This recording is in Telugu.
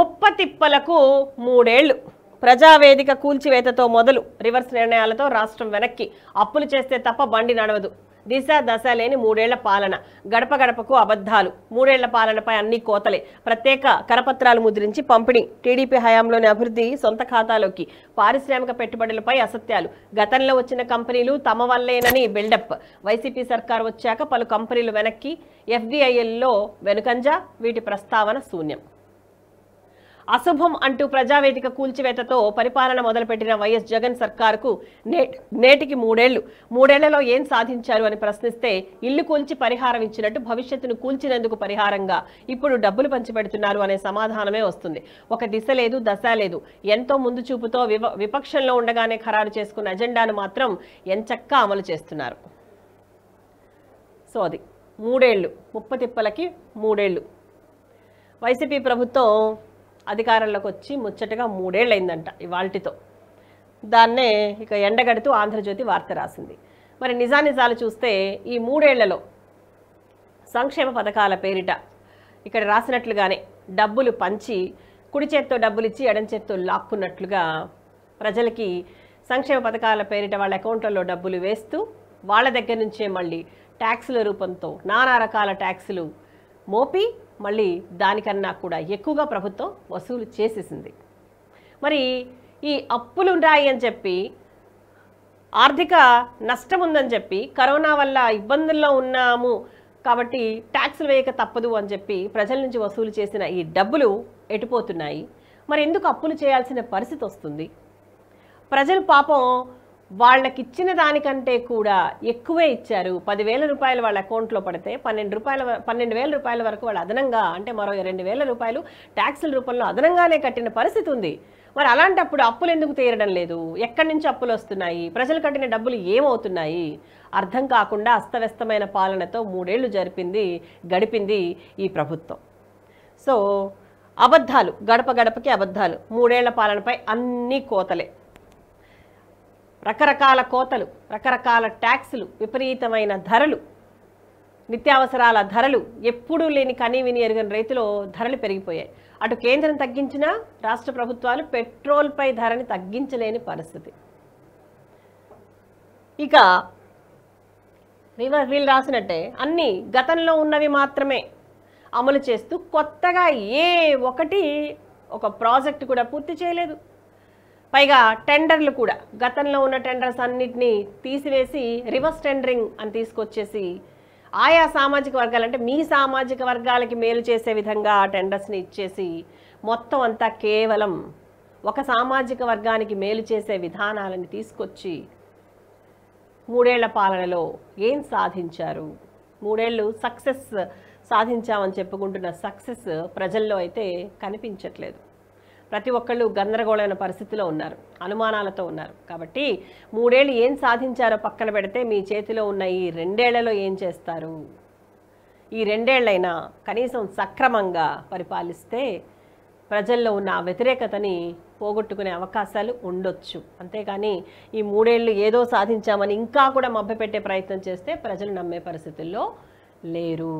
ముప్పతిప్పలకు మూడేళ్లు ప్రజావేదిక కూల్చివేతతో మొదలు రివర్స్ నిర్ణయాలతో రాష్ట్రం వెనక్కి అప్పులు చేస్తే తప్ప బండి నడవదు దిశ దశ లేని మూడేళ్ల పాలన గడప గడపకు అబద్ధాలు మూడేళ్ల పాలనపై అన్ని కోతలే ప్రత్యేక కరపత్రాలు ముద్రించి పంపిణీ టీడీపీ హయాంలోని అభివృద్ధి సొంత ఖాతాలోకి పారిశ్రామిక పెట్టుబడులపై అసత్యాలు గతంలో వచ్చిన కంపెనీలు తమ వల్లేనని బిల్డప్ వైసీపీ సర్కార్ వచ్చాక పలు కంపెనీలు వెనక్కి ఎఫ్బీఐఎల్లో వెనుకంజ వీటి ప్రస్తావన శూన్యం అశుభం అంటూ ప్రజావేదిక కూల్చివేతతో పరిపాలన మొదలుపెట్టిన వైఎస్ జగన్ సర్కార్కు నేటికి మూడేళ్లు మూడేళ్లలో ఏం సాధించారు అని ప్రశ్నిస్తే ఇల్లు కూల్చి పరిహారం ఇచ్చినట్టు భవిష్యత్తును కూల్చినందుకు పరిహారంగా ఇప్పుడు డబ్బులు పంచిపెడుతున్నారు అనే సమాధానమే వస్తుంది ఒక దిశ లేదు దశ లేదు ఎంతో ముందు చూపుతో విపక్షంలో ఉండగానే ఖరారు చేసుకున్న అజెండాను మాత్రం ఎంచక్కా అమలు చేస్తున్నారు సో అది మూడేళ్ళు ముప్పతిప్పలకి మూడేళ్ళు వైసీపీ ప్రభుత్వం అధికారంలోకి వచ్చి ముచ్చటగా మూడేళ్ళయిందంట ఇవాల్టితో దాన్నే ఇక ఎండగడుతూ ఆంధ్రజ్యోతి వార్త రాసింది మరి నిజానిజాలు చూస్తే ఈ మూడేళ్లలో సంక్షేమ పథకాల పేరిట ఇక్కడ రాసినట్లుగానే డబ్బులు పంచి కుడి చేత్తో డబ్బులు ఇచ్చి ఎడం చేత్తో లాక్కున్నట్లుగా ప్రజలకి సంక్షేమ పథకాల పేరిట వాళ్ళ అకౌంట్లలో డబ్బులు వేస్తూ వాళ్ళ దగ్గర నుంచే మళ్ళీ ట్యాక్సుల రూపంతో నానా రకాల ట్యాక్సులు మోపి మళ్ళీ దానికన్నా కూడా ఎక్కువగా ప్రభుత్వం వసూలు చేసేసింది మరి ఈ అప్పులు ఉన్నాయి అని చెప్పి ఆర్థిక నష్టం ఉందని చెప్పి కరోనా వల్ల ఇబ్బందుల్లో ఉన్నాము కాబట్టి ట్యాక్సులు వేయక తప్పదు అని చెప్పి ప్రజల నుంచి వసూలు చేసిన ఈ డబ్బులు ఎటుపోతున్నాయి మరి ఎందుకు అప్పులు చేయాల్సిన పరిస్థితి వస్తుంది ప్రజలు పాపం వాళ్ళకి ఇచ్చిన దానికంటే కూడా ఎక్కువే ఇచ్చారు పదివేల రూపాయలు వాళ్ళ అకౌంట్లో పడితే పన్నెండు రూపాయల పన్నెండు వేల రూపాయల వరకు వాళ్ళు అదనంగా అంటే మరో రెండు వేల రూపాయలు ట్యాక్సుల రూపంలో అదనంగానే కట్టిన పరిస్థితి ఉంది మరి అలాంటప్పుడు అప్పులు ఎందుకు తీరడం లేదు ఎక్కడి నుంచి అప్పులు వస్తున్నాయి ప్రజలు కట్టిన డబ్బులు ఏమవుతున్నాయి అర్థం కాకుండా అస్తవ్యస్తమైన పాలనతో మూడేళ్లు జరిపింది గడిపింది ఈ ప్రభుత్వం సో అబద్ధాలు గడప గడపకి అబద్ధాలు మూడేళ్ల పాలనపై అన్నీ కోతలే రకరకాల కోతలు రకరకాల ట్యాక్సులు విపరీతమైన ధరలు నిత్యావసరాల ధరలు ఎప్పుడూ లేని కనీవిని ఎరుగిన రైతులో ధరలు పెరిగిపోయాయి అటు కేంద్రం తగ్గించినా రాష్ట్ర ప్రభుత్వాలు పెట్రోల్పై ధరని తగ్గించలేని పరిస్థితి ఇక వీళ్ళు రాసినట్టే అన్ని గతంలో ఉన్నవి మాత్రమే అమలు చేస్తూ కొత్తగా ఏ ఒకటి ఒక ప్రాజెక్ట్ కూడా పూర్తి చేయలేదు పైగా టెండర్లు కూడా గతంలో ఉన్న టెండర్స్ అన్నిటినీ తీసివేసి రివర్స్ టెండరింగ్ అని తీసుకొచ్చేసి ఆయా సామాజిక వర్గాలు అంటే మీ సామాజిక వర్గాలకి మేలు చేసే విధంగా ఆ టెండర్స్ని ఇచ్చేసి మొత్తం అంతా కేవలం ఒక సామాజిక వర్గానికి మేలు చేసే విధానాలని తీసుకొచ్చి మూడేళ్ల పాలనలో ఏం సాధించారు మూడేళ్ళు సక్సెస్ సాధించామని చెప్పుకుంటున్న సక్సెస్ ప్రజల్లో అయితే కనిపించట్లేదు ప్రతి ఒక్కళ్ళు గందరగోళమైన పరిస్థితిలో ఉన్నారు అనుమానాలతో ఉన్నారు కాబట్టి మూడేళ్ళు ఏం సాధించారో పక్కన పెడితే మీ చేతిలో ఉన్న ఈ రెండేళ్లలో ఏం చేస్తారు ఈ రెండేళ్లైనా కనీసం సక్రమంగా పరిపాలిస్తే ప్రజల్లో ఉన్న ఆ వ్యతిరేకతని పోగొట్టుకునే అవకాశాలు ఉండొచ్చు అంతేకాని ఈ మూడేళ్లు ఏదో సాధించామని ఇంకా కూడా మభ్యపెట్టే ప్రయత్నం చేస్తే ప్రజలు నమ్మే పరిస్థితుల్లో లేరు